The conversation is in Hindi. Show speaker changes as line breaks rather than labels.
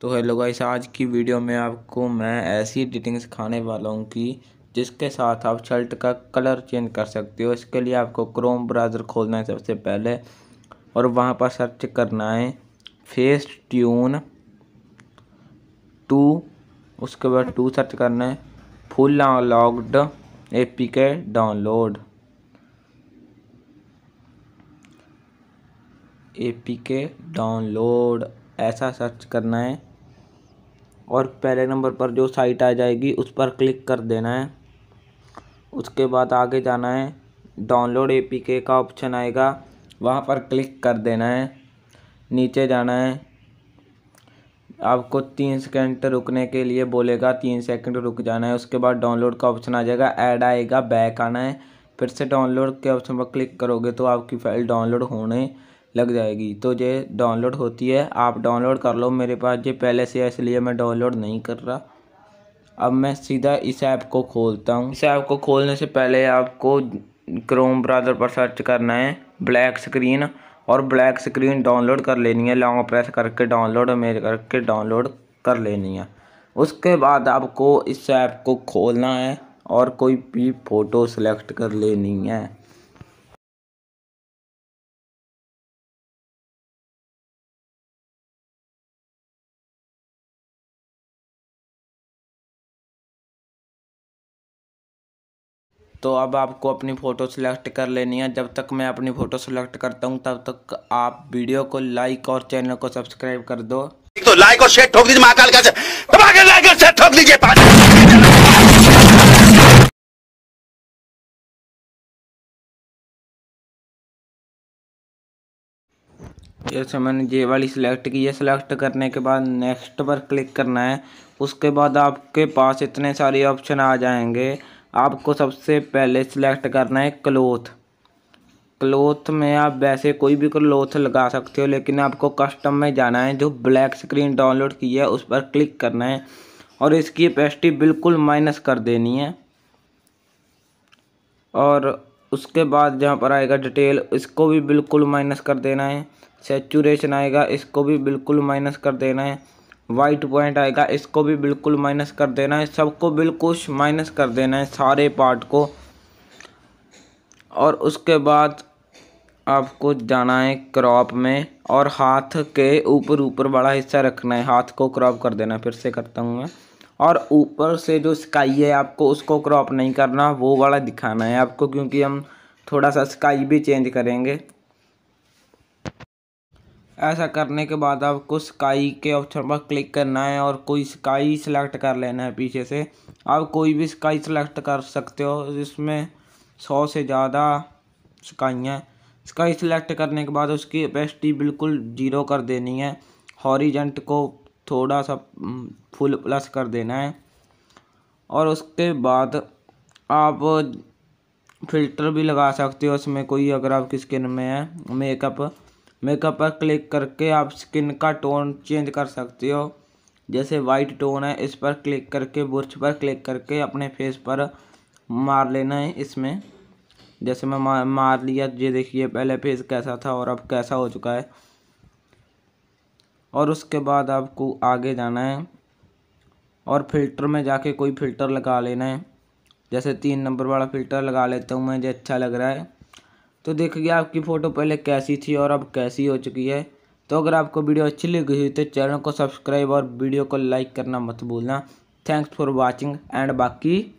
तो हेलो गाइस आज की वीडियो में आपको मैं ऐसी एडिटिंग सिखाने वाला हूँ कि जिसके साथ आप शर्ट का कलर चेंज कर सकते हो इसके लिए आपको क्रोम ब्राउज़र खोलना है सबसे पहले और वहाँ पर सर्च करना है फेस ट्यून टू उसके बाद टू सर्च करना है full unlocked A P K download A P K download ऐसा सर्च करना है और पहले नंबर पर जो साइट आ जाएगी उस पर क्लिक कर देना है उसके बाद आगे जाना है डाउनलोड एपीके का ऑप्शन आएगा वहाँ पर क्लिक कर देना है नीचे जाना है आपको तीन सेकंड रुकने के लिए बोलेगा तीन सेकंड रुक जाना है उसके बाद डाउनलोड का ऑप्शन आ जाएगा ऐड आएगा बैक आना है फिर से डाउनलोड के ऑप्शन पर क्लिक करोगे तो आपकी फ़ाइल डाउनलोड होने लग जाएगी तो ये डाउनलोड होती है आप डाउनलोड कर लो मेरे पास ये पहले से है इसलिए मैं डाउनलोड नहीं कर रहा अब मैं सीधा इस ऐप को खोलता हूँ इस ऐप को खोलने से पहले आपको क्रोम ब्राउज़र पर सर्च करना है ब्लैक स्क्रीन और ब्लैक स्क्रीन डाउनलोड कर लेनी है लॉन्ग प्रेस करके डाउनलोड मेरे करके डाउनलोड कर लेनी है उसके बाद आपको इस ऐप को खोलना है और कोई भी फ़ोटो सेलेक्ट कर लेनी है तो अब आपको अपनी फ़ोटो सिलेक्ट कर लेनी है जब तक मैं अपनी फ़ोटो सिलेक्ट करता हूँ तब तक आप वीडियो को लाइक और चैनल को सब्सक्राइब कर दो तो लाइक और शेयर ठोक दीजिए महाकाल का लाइक और शेयर ठोक दीजिए जैसे मैंने ये वाली सिलेक्ट की है सिलेक्ट करने के बाद नेक्स्ट पर क्लिक करना है उसके बाद आपके पास इतने सारे ऑप्शन आ जाएंगे आपको सबसे पहले सिलेक्ट करना है क्लोथ क्लोथ में आप वैसे कोई भी क्लोथ लगा सकते हो लेकिन आपको कस्टम में जाना है जो ब्लैक स्क्रीन डाउनलोड की है उस पर क्लिक करना है और इसकी पेस्टी बिल्कुल माइनस कर देनी है और उसके बाद जहाँ पर आएगा डिटेल इसको भी बिल्कुल माइनस कर देना है सेचूरेशन आएगा इसको भी बिल्कुल माइनस कर देना है वाइट पॉइंट आएगा इसको भी बिल्कुल माइनस कर देना है सबको बिल्कुल माइनस कर देना है सारे पार्ट को और उसके बाद आपको जाना है क्रॉप में और हाथ के ऊपर ऊपर बड़ा हिस्सा रखना है हाथ को क्रॉप कर देना फिर से करता हूँ मैं और ऊपर से जो स्काई है आपको उसको क्रॉप नहीं करना वो वाला दिखाना है आपको क्योंकि हम थोड़ा सा स्काई भी चेंज करेंगे ऐसा करने के बाद आपको स्काई के ऑप्शन पर क्लिक करना है और कोई स्काई सेलेक्ट कर लेना है पीछे से आप कोई भी स्काई सेलेक्ट कर सकते हो इसमें सौ से ज़्यादा स्काइयाँ स्काई सेलेक्ट करने के बाद उसकी अपेसिटी बिल्कुल जीरो कर देनी है हॉरीजेंट को थोड़ा सा फुल प्लस कर देना है और उसके बाद आप फिल्टर भी लगा सकते हो उसमें कोई अगर आप किस स्किन में है मेकअप मेकअप पर क्लिक करके आप स्किन का टोन चेंज कर सकते हो जैसे वाइट टोन है इस पर क्लिक करके बुर्च पर क्लिक करके अपने फेस पर मार लेना है इसमें जैसे मैं मार, मार लिया ये देखिए पहले फेस कैसा था और अब कैसा हो चुका है और उसके बाद आपको आगे जाना है और फिल्टर में जाके कोई फ़िल्टर लगा लेना है जैसे तीन नंबर वाला फ़िल्टर लगा लेता हूँ मैं जो अच्छा लग रहा है तो गया आपकी फ़ोटो पहले कैसी थी और अब कैसी हो चुकी है तो अगर आपको वीडियो अच्छी लगी हुई तो चैनल को सब्सक्राइब और वीडियो को लाइक करना मत भूलना थैंक्स फॉर वॉचिंग एंड बाकी